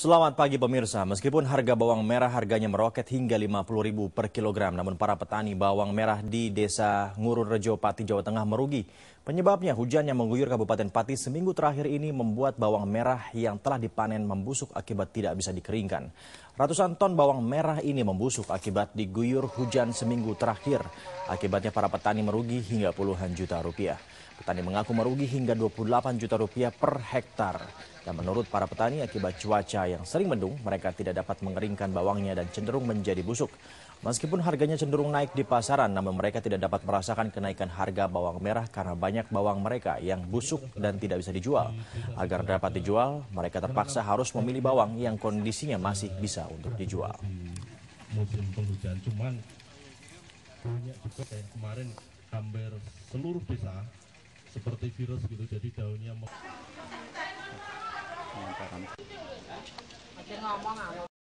Selamat pagi pemirsa. Meskipun harga bawang merah harganya meroket hingga Rp50.000 per kilogram, namun para petani bawang merah di Desa Ngurun Rejo Pati Jawa Tengah merugi. Penyebabnya hujan yang mengguyur Kabupaten Pati seminggu terakhir ini membuat bawang merah yang telah dipanen membusuk akibat tidak bisa dikeringkan. Ratusan ton bawang merah ini membusuk akibat diguyur hujan seminggu terakhir. Akibatnya para petani merugi hingga puluhan juta rupiah. Petani mengaku merugi hingga 28 juta rupiah per hektar. Dan menurut para petani akibat cuaca yang sering mendung, mereka tidak dapat mengeringkan bawangnya dan cenderung menjadi busuk. Meskipun harganya cenderung naik di pasaran, namun mereka tidak dapat merasakan kenaikan harga bawang merah karena banyak bawang mereka yang busuk dan tidak bisa dijual. Agar dapat dijual, mereka terpaksa harus memilih bawang yang kondisinya masih bisa untuk dijual. Musim penghujan cuman banyak juga kayak kemarin hampir seluruh desa seperti virus gitu, jadi daunnya.